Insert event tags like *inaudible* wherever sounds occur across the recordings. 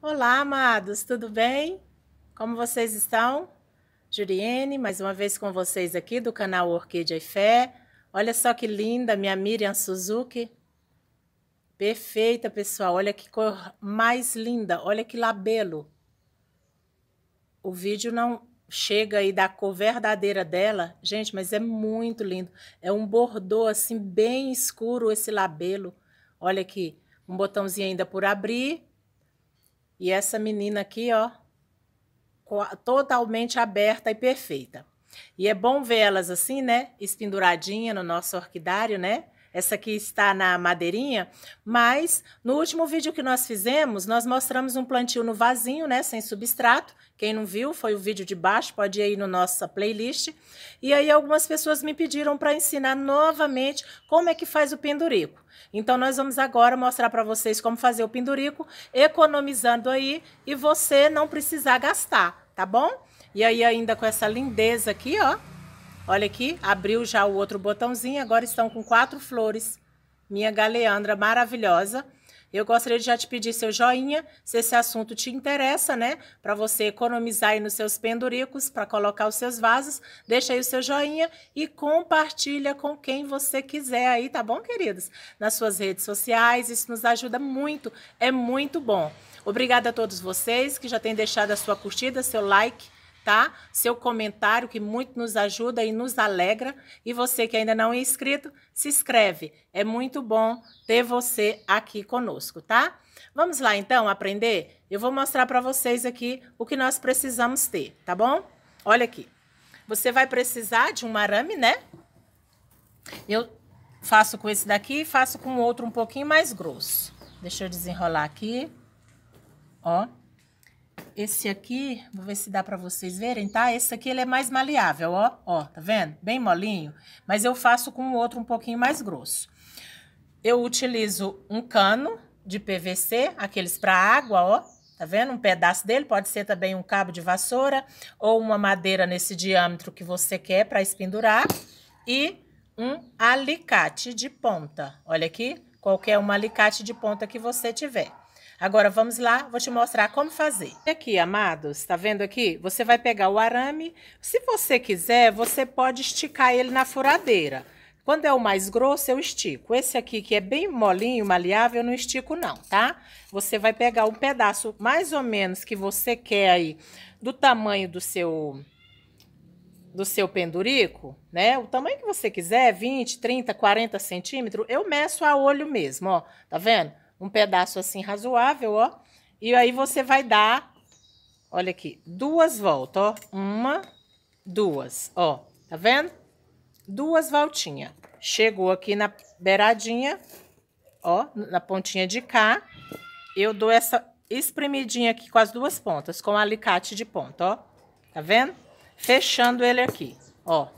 Olá, amados, tudo bem? Como vocês estão? Juriene, mais uma vez com vocês aqui do canal Orquídea e Fé. Olha só que linda minha Miriam Suzuki. Perfeita, pessoal. Olha que cor mais linda. Olha que labelo. O vídeo não chega aí da cor verdadeira dela. Gente, mas é muito lindo. É um bordô, assim, bem escuro esse labelo. Olha aqui, um botãozinho ainda por abrir e essa menina aqui, ó, totalmente aberta e perfeita. E é bom vê-las assim, né? Espenduradinha no nosso orquidário, né? Essa aqui está na madeirinha, mas no último vídeo que nós fizemos, nós mostramos um plantio no vasinho, né, sem substrato. Quem não viu, foi o vídeo de baixo, pode ir aí na no nossa playlist. E aí algumas pessoas me pediram para ensinar novamente como é que faz o pendurico. Então nós vamos agora mostrar para vocês como fazer o pendurico, economizando aí e você não precisar gastar, tá bom? E aí ainda com essa lindeza aqui, ó, Olha aqui, abriu já o outro botãozinho, agora estão com quatro flores. Minha galeandra maravilhosa. Eu gostaria de já te pedir seu joinha, se esse assunto te interessa, né? Para você economizar aí nos seus penduricos, para colocar os seus vasos. Deixa aí o seu joinha e compartilha com quem você quiser aí, tá bom, queridos? Nas suas redes sociais, isso nos ajuda muito, é muito bom. Obrigada a todos vocês que já têm deixado a sua curtida, seu like Tá? Seu comentário que muito nos ajuda e nos alegra. E você que ainda não é inscrito, se inscreve. É muito bom ter você aqui conosco, tá? Vamos lá então aprender? Eu vou mostrar para vocês aqui o que nós precisamos ter, tá bom? Olha aqui. Você vai precisar de um arame, né? Eu faço com esse daqui e faço com outro um pouquinho mais grosso. Deixa eu desenrolar aqui. Ó esse aqui, vou ver se dá para vocês verem, tá? Esse aqui ele é mais maleável, ó, ó, tá vendo? Bem molinho, mas eu faço com o outro um pouquinho mais grosso. Eu utilizo um cano de PVC, aqueles para água, ó, tá vendo? Um pedaço dele, pode ser também um cabo de vassoura ou uma madeira nesse diâmetro que você quer para espendurar e um alicate de ponta. Olha aqui, qualquer um alicate de ponta que você tiver. Agora vamos lá, vou te mostrar como fazer. Aqui, amados, tá vendo aqui? Você vai pegar o arame. Se você quiser, você pode esticar ele na furadeira. Quando é o mais grosso, eu estico. Esse aqui, que é bem molinho, maleável, eu não estico não, tá? Você vai pegar um pedaço mais ou menos que você quer aí, do tamanho do seu do seu pendurico, né? O tamanho que você quiser, 20, 30, 40 centímetros, eu meço a olho mesmo, ó. Tá vendo? um pedaço assim razoável, ó. E aí você vai dar, olha aqui, duas voltas, ó. Uma, duas, ó. Tá vendo? Duas voltinhas. Chegou aqui na beiradinha, ó, na pontinha de cá. Eu dou essa espremidinha aqui com as duas pontas, com alicate de ponta, ó. Tá vendo? Fechando ele aqui, ó.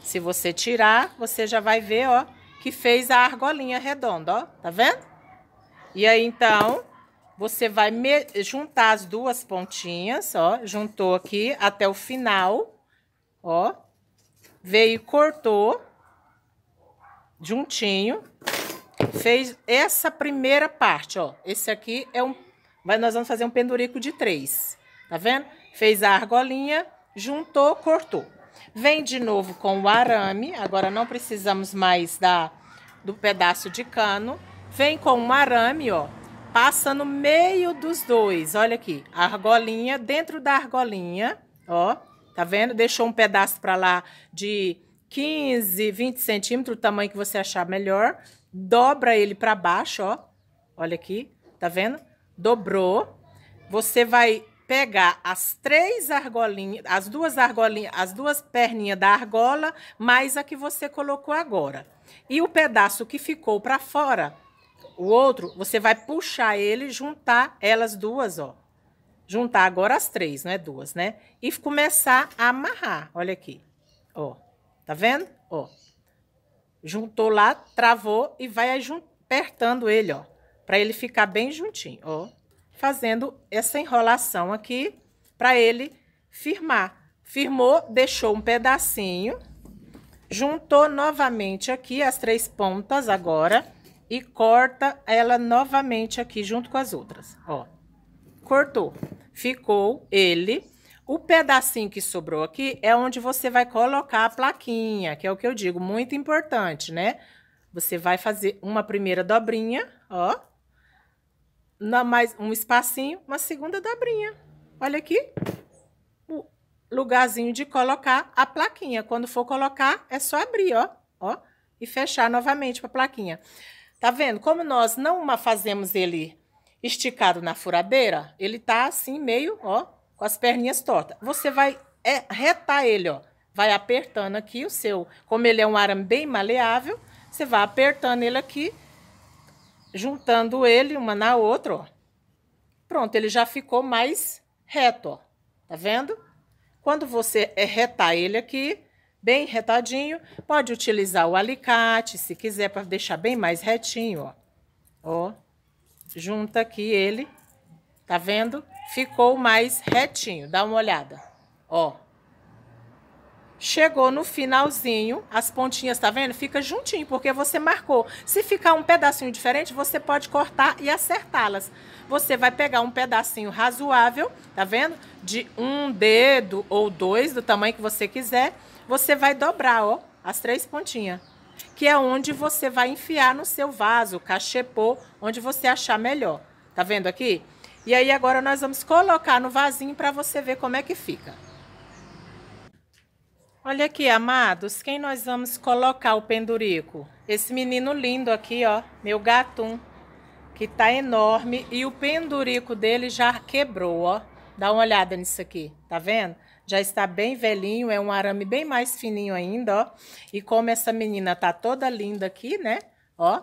Se você tirar, você já vai ver, ó, que fez a argolinha redonda, ó. Tá vendo? E aí, então, você vai juntar as duas pontinhas, ó. Juntou aqui até o final, ó. Veio e cortou juntinho. Fez essa primeira parte, ó. Esse aqui é um... Mas nós vamos fazer um pendurico de três, tá vendo? Fez a argolinha, juntou, cortou. Vem de novo com o arame. Agora não precisamos mais da, do pedaço de cano. Vem com um arame, ó. Passa no meio dos dois. Olha aqui. Argolinha, dentro da argolinha, ó. Tá vendo? Deixou um pedaço para lá de 15, 20 centímetros, o tamanho que você achar melhor. Dobra ele para baixo, ó. Olha aqui, tá vendo? Dobrou. Você vai pegar as três argolinhas, as duas argolinhas, as duas perninhas da argola, mais a que você colocou agora. E o pedaço que ficou para fora, o outro, você vai puxar ele, juntar elas duas, ó. Juntar agora as três, não é duas, né? E começar a amarrar. Olha aqui. Ó. Tá vendo? Ó. Juntou lá, travou e vai apertando ele, ó. Pra ele ficar bem juntinho, ó. Fazendo essa enrolação aqui pra ele firmar. Firmou, deixou um pedacinho. Juntou novamente aqui as três pontas agora e corta ela novamente aqui junto com as outras, ó. Cortou. Ficou ele. O pedacinho que sobrou aqui é onde você vai colocar a plaquinha, que é o que eu digo, muito importante, né? Você vai fazer uma primeira dobrinha, ó. Na mais um espacinho, uma segunda dobrinha. Olha aqui. O lugarzinho de colocar a plaquinha. Quando for colocar, é só abrir, ó, ó, e fechar novamente para a plaquinha. Tá vendo? Como nós não fazemos ele esticado na furadeira, ele tá assim meio, ó, com as perninhas tortas. Você vai é, retar ele, ó. Vai apertando aqui o seu, como ele é um arame bem maleável, você vai apertando ele aqui, juntando ele uma na outra, ó. Pronto, ele já ficou mais reto, ó. Tá vendo? Quando você é, retar ele aqui, bem retadinho. Pode utilizar o alicate, se quiser, para deixar bem mais retinho, ó. Ó, junta aqui ele, tá vendo? Ficou mais retinho, dá uma olhada, ó. Chegou no finalzinho, as pontinhas, tá vendo? Fica juntinho, porque você marcou. Se ficar um pedacinho diferente, você pode cortar e acertá-las. Você vai pegar um pedacinho razoável, tá vendo? De um dedo ou dois, do tamanho que você quiser você vai dobrar, ó, as três pontinhas. Que é onde você vai enfiar no seu vaso, cachepô, onde você achar melhor. Tá vendo aqui? E aí agora nós vamos colocar no vasinho para você ver como é que fica. Olha aqui, amados, quem nós vamos colocar o pendurico? Esse menino lindo aqui, ó, meu gatum, que tá enorme e o pendurico dele já quebrou, ó. Dá uma olhada nisso aqui, tá vendo? já está bem velhinho, é um arame bem mais fininho ainda, ó. E como essa menina tá toda linda aqui, né? Ó,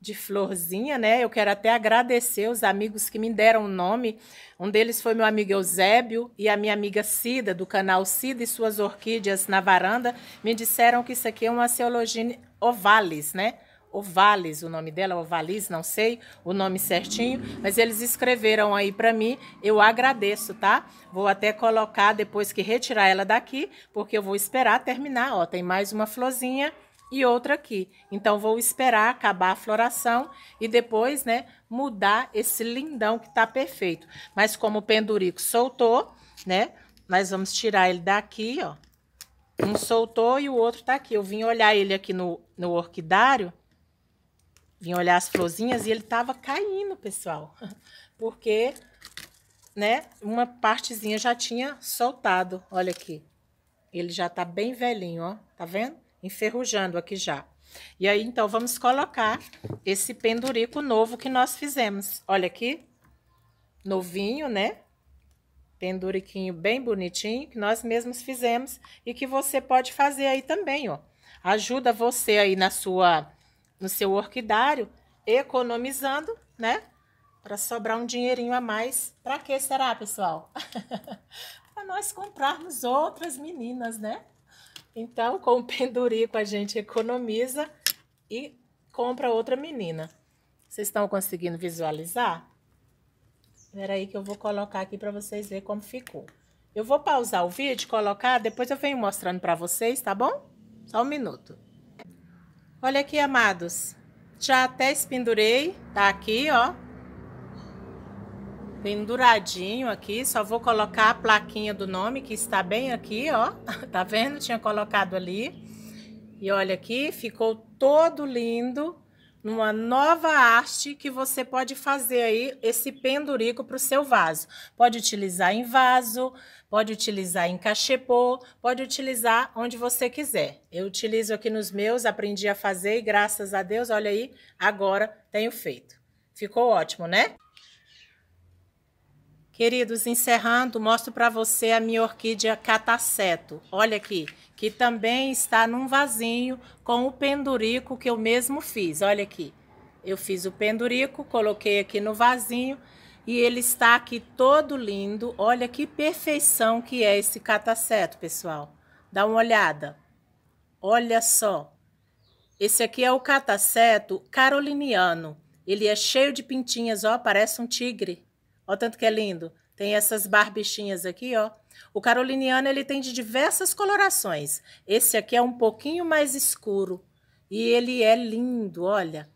de florzinha, né? Eu quero até agradecer os amigos que me deram o nome. Um deles foi meu amigo Eusébio e a minha amiga Cida, do canal Cida e Suas Orquídeas na Varanda, me disseram que isso aqui é uma Ceologine ovalis, né? Ovales, o nome dela, Ovales, não sei o nome certinho, mas eles escreveram aí para mim, eu agradeço, tá? Vou até colocar depois que retirar ela daqui, porque eu vou esperar terminar, ó, tem mais uma florzinha e outra aqui. Então vou esperar acabar a floração e depois, né, mudar esse lindão que tá perfeito. Mas como o pendurico soltou, né, nós vamos tirar ele daqui, ó. Um soltou e o outro tá aqui. Eu vim olhar ele aqui no, no orquidário Vim olhar as florzinhas e ele tava caindo, pessoal. *laughs* Porque, né, uma partezinha já tinha soltado. Olha aqui. Ele já tá bem velhinho, ó. Tá vendo? Enferrujando aqui já. E aí, então, vamos colocar esse pendurico novo que nós fizemos. Olha aqui. Novinho, né? Penduriquinho bem bonitinho, que nós mesmos fizemos e que você pode fazer aí também, ó. Ajuda você aí na sua no seu orquidário, economizando, né? Para sobrar um dinheirinho a mais. Para que será, pessoal? *laughs* para nós comprarmos outras meninas, né? Então, com o pendurico a gente economiza e compra outra menina. Vocês estão conseguindo visualizar? Espera aí que eu vou colocar aqui para vocês verem como ficou. Eu vou pausar o vídeo, colocar, depois eu venho mostrando para vocês, tá bom? Só um minuto. Olha aqui, amados. Já até espendurei, tá aqui, ó. Penduradinho aqui, só vou colocar a plaquinha do nome que está bem aqui, ó. *laughs* Tá vendo? Tinha colocado ali. E olha aqui, ficou todo lindo numa nova arte que você pode fazer aí esse pendurico para o seu vaso. Pode utilizar em vaso, pode utilizar em cachepô, pode utilizar onde você quiser. Eu utilizo aqui nos meus, aprendi a fazer e graças a Deus, olha aí, agora tenho feito. Ficou ótimo, né? Queridos, encerrando, mostro para você a minha orquídea cataceto. Olha aqui, que também está num vasinho com o pendurico que eu mesmo fiz. Olha aqui, eu fiz o pendurico, coloquei aqui no vasinho e ele está aqui todo lindo. Olha que perfeição que é esse cataceto, pessoal. Dá uma olhada. Olha só. Esse aqui é o cataceto caroliniano. Ele é cheio de pintinhas, ó, parece um tigre. Olha tanto que é lindo. Tem essas barbichinhas aqui, ó. O caroliniano, ele tem de diversas colorações. Esse aqui é um pouquinho mais escuro. E ele é lindo, olha.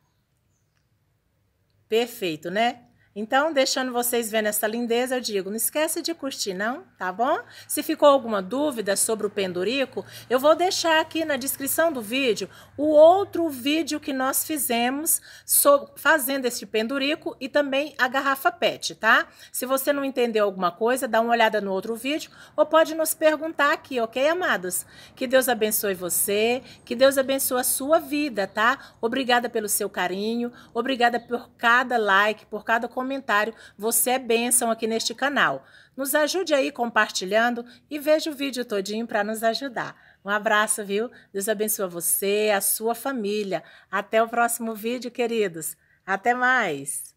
Perfeito, né? Então, deixando vocês vendo essa lindeza, eu digo, não esquece de curtir, não, tá bom? Se ficou alguma dúvida sobre o pendurico, eu vou deixar aqui na descrição do vídeo o outro vídeo que nós fizemos sobre, fazendo este pendurico e também a garrafa PET, tá? Se você não entendeu alguma coisa, dá uma olhada no outro vídeo ou pode nos perguntar aqui, ok, amados? Que Deus abençoe você, que Deus abençoe a sua vida, tá? Obrigada pelo seu carinho, obrigada por cada like, por cada comentário comentário. Você é bênção aqui neste canal. Nos ajude aí compartilhando e veja o vídeo todinho para nos ajudar. Um abraço, viu? Deus abençoe você, a sua família. Até o próximo vídeo, queridos. Até mais!